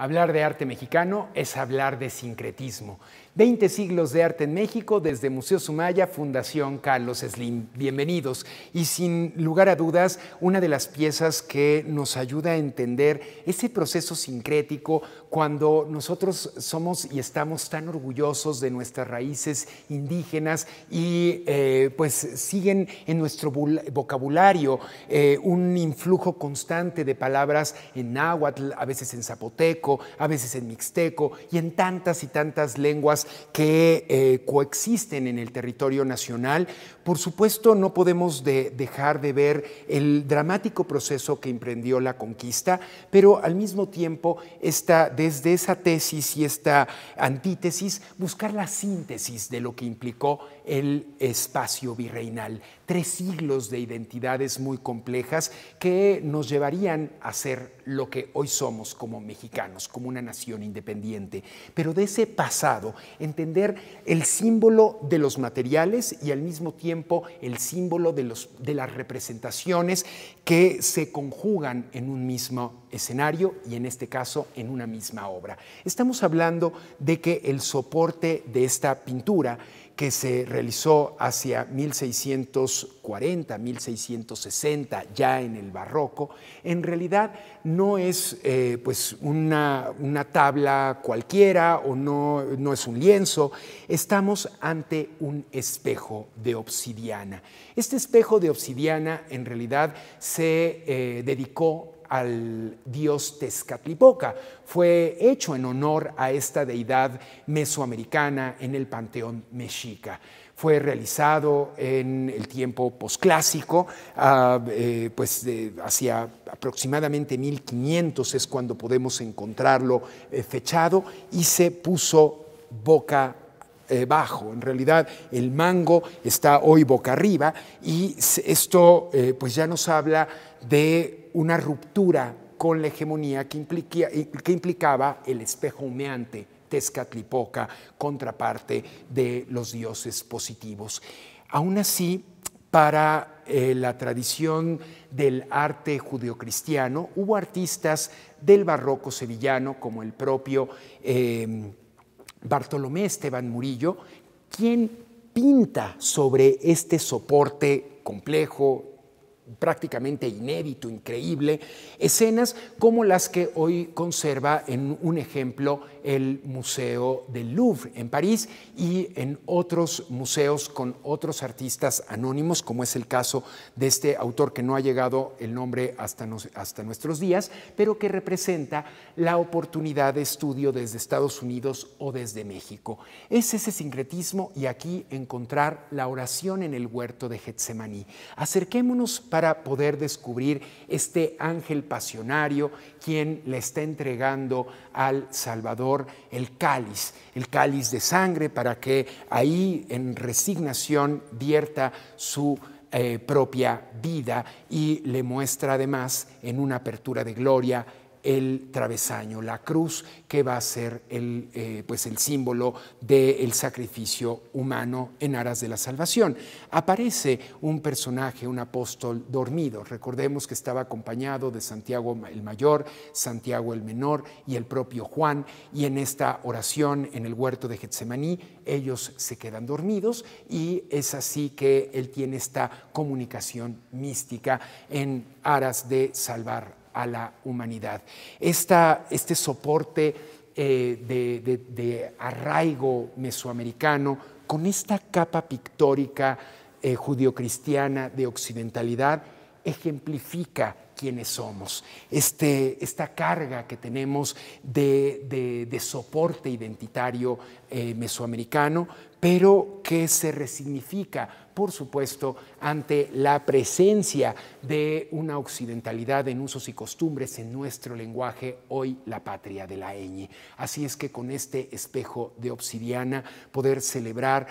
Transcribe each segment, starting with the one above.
Hablar de arte mexicano es hablar de sincretismo. Veinte siglos de arte en México desde Museo Sumaya, Fundación Carlos Slim. Bienvenidos. Y sin lugar a dudas, una de las piezas que nos ayuda a entender ese proceso sincrético cuando nosotros somos y estamos tan orgullosos de nuestras raíces indígenas y eh, pues siguen en nuestro vocabulario eh, un influjo constante de palabras en náhuatl, a veces en zapoteco a veces en mixteco y en tantas y tantas lenguas que eh, coexisten en el territorio nacional, por supuesto, no podemos dejar de ver el dramático proceso que emprendió la conquista, pero al mismo tiempo, desde esa tesis y esta antítesis, buscar la síntesis de lo que implicó el espacio virreinal. Tres siglos de identidades muy complejas que nos llevarían a ser lo que hoy somos como mexicanos, como una nación independiente. Pero de ese pasado, entender el símbolo de los materiales y al mismo tiempo el símbolo de, los, de las representaciones que se conjugan en un mismo escenario y en este caso en una misma obra. Estamos hablando de que el soporte de esta pintura que se realizó hacia 1640, 1660, ya en el barroco, en realidad no es eh, pues una, una, tabla cualquiera o no, no es un lienzo, estamos ante un espejo de opción. Este espejo de obsidiana en realidad se eh, dedicó al dios Tezcatlipoca. Fue hecho en honor a esta deidad mesoamericana en el panteón mexica. Fue realizado en el tiempo posclásico, ah, eh, pues hacia aproximadamente 1500 es cuando podemos encontrarlo eh, fechado, y se puso boca eh, bajo. En realidad el mango está hoy boca arriba y esto eh, pues ya nos habla de una ruptura con la hegemonía que, que implicaba el espejo humeante, Tezcatlipoca, contraparte de los dioses positivos. Aún así, para eh, la tradición del arte judeocristiano, hubo artistas del barroco sevillano, como el propio Bartolomé Esteban Murillo, quien pinta sobre este soporte complejo, prácticamente inédito, increíble, escenas como las que hoy conserva en un ejemplo el Museo del Louvre en París y en otros museos con otros artistas anónimos, como es el caso de este autor que no ha llegado el nombre hasta, nuestros días, pero que representa la oportunidad de estudio desde Estados Unidos o desde México. Es ese sincretismo y aquí encontrar la oración en el huerto de Getsemaní. Acerquémonos para poder descubrir este ángel pasionario, quien le está entregando al Salvador el cáliz, el cáliz de sangre, para que ahí en resignación vierta su eh, propia vida y le muestra además en una apertura de gloria el travesaño, la cruz que va a ser el, eh, pues el símbolo del sacrificio humano en aras de la salvación. Aparece un personaje, un apóstol dormido. Recordemos que estaba acompañado de Santiago el Mayor, Santiago el Menor y el propio Juan, y en esta oración en el huerto de Getsemaní ellos se quedan dormidos y es así que él tiene esta comunicación mística en aras de salvar a la humanidad. este soporte eh, de, arraigo mesoamericano con esta capa pictórica eh, judio-cristiana de occidentalidad ejemplifica quienes somos, este, esta carga que tenemos de, soporte identitario eh, mesoamericano, pero que se resignifica, por supuesto, ante la presencia de una occidentalidad en usos y costumbres en nuestro lenguaje, hoy la patria de la ñ. Así es que con este espejo de obsidiana poder celebrar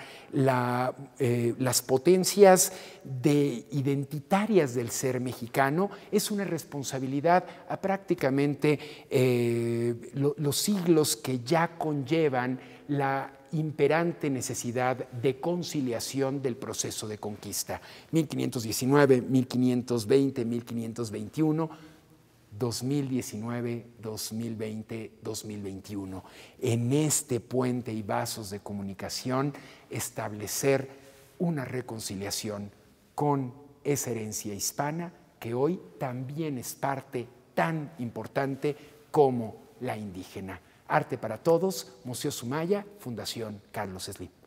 eh, las potencias de, identitarias del ser mexicano es un responsabilidad a prácticamente eh, los siglos que ya conllevan la imperante necesidad de conciliación del proceso de conquista. 1519, 1520, 1521. 2019, 2020, 2021. En este puente y vasos de comunicación, establecer una reconciliación con esa herencia hispana que hoy también es parte tan importante como la indígena. Arte para Todos, Museo Sumaya, Fundación Carlos Slim.